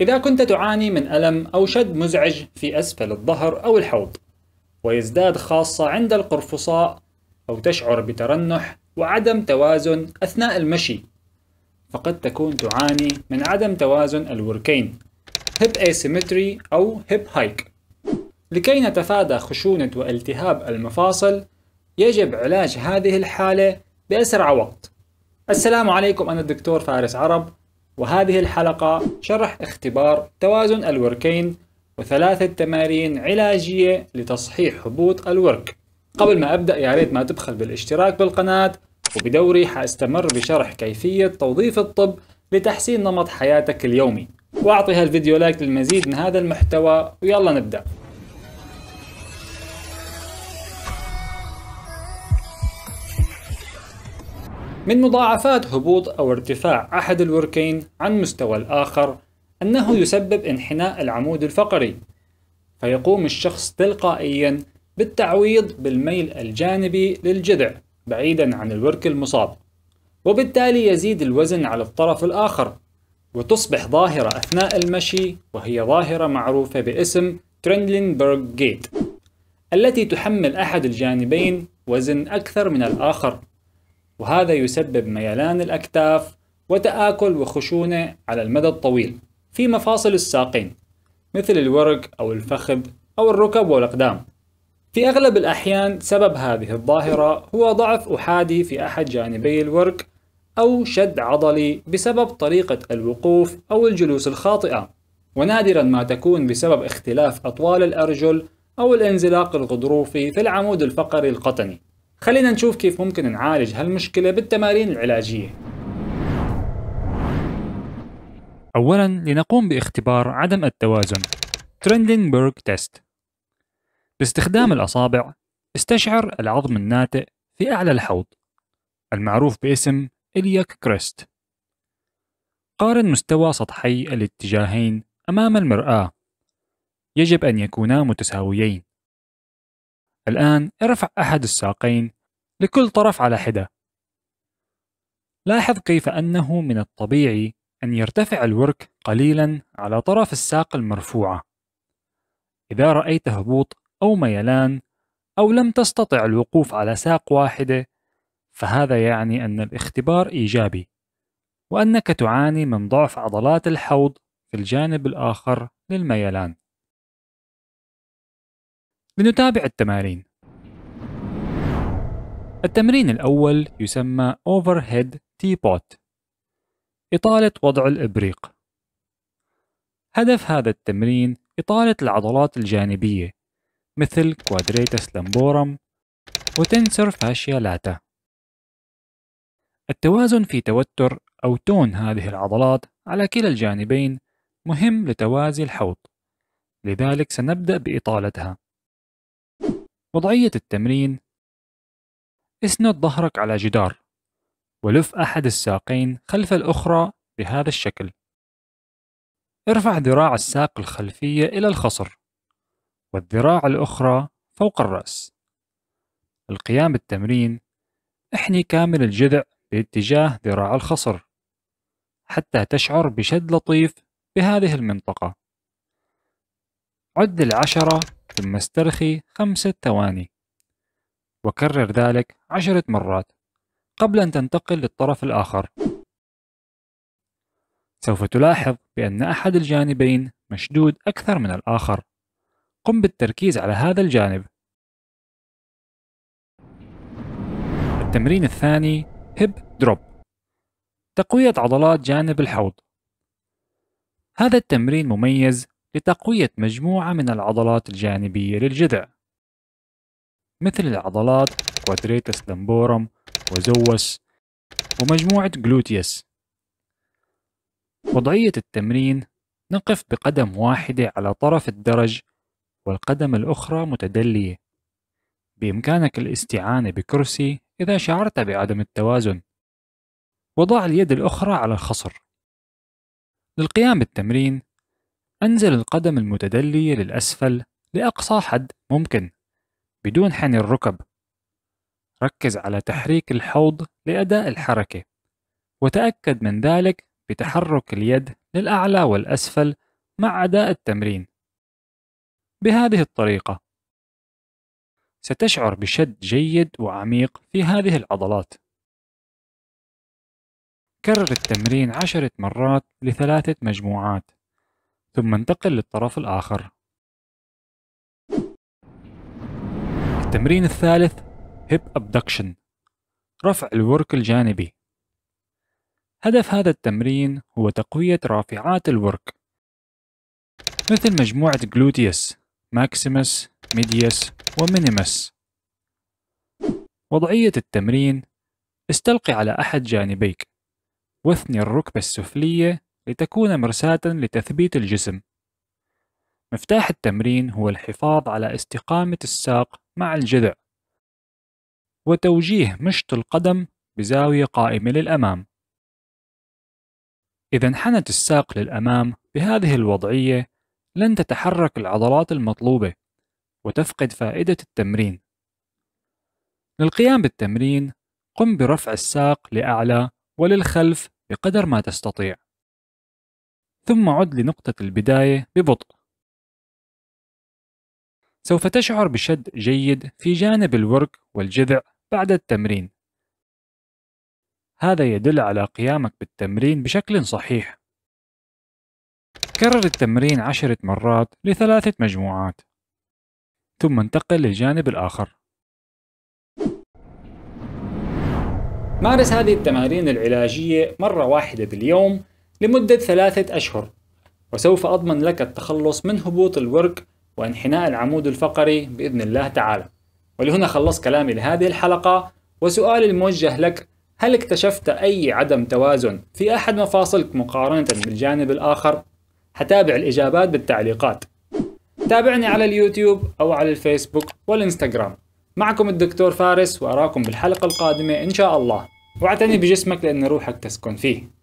إذا كنت تعاني من ألم أو شد مزعج في أسفل الظهر أو الحوض ويزداد خاصة عند القرفصاء أو تشعر بترنح وعدم توازن أثناء المشي فقد تكون تعاني من عدم توازن الوركين هيب asymmetry أو هيب هايك لكي نتفادى خشونة والتهاب المفاصل يجب علاج هذه الحالة بأسرع وقت السلام عليكم أنا الدكتور فارس عرب وهذه الحلقة شرح اختبار توازن الوركين وثلاثة تمارين علاجية لتصحيح هبوط الورك قبل ما أبدأ يا ريت ما تبخل بالاشتراك بالقناة وبدوري حأستمر بشرح كيفية توظيف الطب لتحسين نمط حياتك اليومي وأعطي هالفيديو لايك للمزيد من هذا المحتوى ويلا نبدأ من مضاعفات هبوط أو ارتفاع أحد الوركين عن مستوى الآخر أنه يسبب انحناء العمود الفقري فيقوم الشخص تلقائيا بالتعويض بالميل الجانبي للجذع بعيدا عن الورك المصاب وبالتالي يزيد الوزن على الطرف الآخر وتصبح ظاهرة أثناء المشي وهي ظاهرة معروفة باسم ترندلينبرغ جيت التي تحمل أحد الجانبين وزن أكثر من الآخر وهذا يسبب ميلان الأكتاف وتآكل وخشونة على المدى الطويل في مفاصل الساقين مثل الورق أو الفخذ أو الركب والأقدام في أغلب الأحيان سبب هذه الظاهرة هو ضعف أحادي في أحد جانبي الورك أو شد عضلي بسبب طريقة الوقوف أو الجلوس الخاطئة ونادرا ما تكون بسبب اختلاف أطوال الأرجل أو الانزلاق الغضروفي في العمود الفقري القطني خلينا نشوف كيف ممكن نعالج هالمشكلة بالتمارين العلاجية أولا لنقوم باختبار عدم التوازن تريندينبرغ تيست باستخدام الأصابع استشعر العظم الناتئ في أعلى الحوض المعروف باسم إلياك كريست قارن مستوى سطحي الاتجاهين أمام المرآة يجب أن يكونا متساويين الآن ارفع أحد الساقين لكل طرف على حدة. لاحظ كيف أنه من الطبيعي أن يرتفع الورك قليلا على طرف الساق المرفوعة. إذا رأيت هبوط أو ميلان أو لم تستطع الوقوف على ساق واحدة فهذا يعني أن الاختبار إيجابي وأنك تعاني من ضعف عضلات الحوض في الجانب الآخر للميلان. لنتابع التمارين التمرين الأول يسمى Overhead Teapot إطالة وضع الإبريق هدف هذا التمرين إطالة العضلات الجانبية مثل Quadratus لامبورم وتنسر فاشيا لاتا التوازن في توتر أو تون هذه العضلات على كلا الجانبين مهم لتوازي الحوض لذلك سنبدأ بإطالتها وضعية التمرين اسند ظهرك على جدار ولف أحد الساقين خلف الأخرى بهذا الشكل ارفع ذراع الساق الخلفية إلى الخصر والذراع الأخرى فوق الرأس القيام بالتمرين احني كامل الجذع باتجاه ذراع الخصر حتى تشعر بشد لطيف بهذه المنطقة عد العشرة ثم استرخي خمسة ثواني وكرر ذلك عشرة مرات قبل أن تنتقل للطرف الآخر سوف تلاحظ بأن أحد الجانبين مشدود أكثر من الآخر قم بالتركيز على هذا الجانب التمرين الثاني هيب دروب تقوية عضلات جانب الحوض هذا التمرين مميز لتقوية مجموعة من العضلات الجانبية للجذع مثل العضلات كوادريتس لمبورم وزوس ومجموعة جلوتيس وضعية التمرين نقف بقدم واحدة على طرف الدرج والقدم الأخرى متدلية بإمكانك الاستعانة بكرسي إذا شعرت بعدم التوازن وضع اليد الأخرى على الخصر للقيام بالتمرين أنزل القدم المتدلية للأسفل لأقصى حد ممكن بدون حني الركب ركز على تحريك الحوض لأداء الحركة وتأكد من ذلك بتحرك اليد للأعلى والأسفل مع أداء التمرين بهذه الطريقة ستشعر بشد جيد وعميق في هذه العضلات كرر التمرين عشرة مرات لثلاثة مجموعات ثم انتقل للطرف الآخر التمرين الثالث Hip Abduction رفع الورك الجانبي هدف هذا التمرين هو تقوية رافعات الورك مثل مجموعة جلوتيوس ماكسيمس ميديوس ومينيمس وضعية التمرين استلقي على أحد جانبيك واثني الركبة السفلية لتكون مرساة لتثبيت الجسم. مفتاح التمرين هو الحفاظ على استقامة الساق مع الجذع، وتوجيه مشط القدم بزاوية قائمة للأمام. إذا انحنت الساق للأمام بهذه الوضعية، لن تتحرك العضلات المطلوبة، وتفقد فائدة التمرين. للقيام بالتمرين، قم برفع الساق لأعلى وللخلف بقدر ما تستطيع. ثم عد لنقطة البداية ببطء. سوف تشعر بشد جيد في جانب الورك والجذع بعد التمرين. هذا يدل على قيامك بالتمرين بشكل صحيح. كرر التمرين عشرة مرات لثلاثة مجموعات، ثم انتقل للجانب الآخر. مارس هذه التمارين العلاجية مرة واحدة باليوم لمدة ثلاثة أشهر وسوف أضمن لك التخلص من هبوط الورك وانحناء العمود الفقري بإذن الله تعالى ولهنا خلص كلامي لهذه الحلقة وسؤالي الموجه لك هل اكتشفت أي عدم توازن في أحد مفاصلك مقارنة بالجانب الآخر؟ هتابع الإجابات بالتعليقات تابعني على اليوتيوب أو على الفيسبوك والإنستغرام معكم الدكتور فارس وأراكم بالحلقة القادمة إن شاء الله واعتني بجسمك لأن روحك تسكن فيه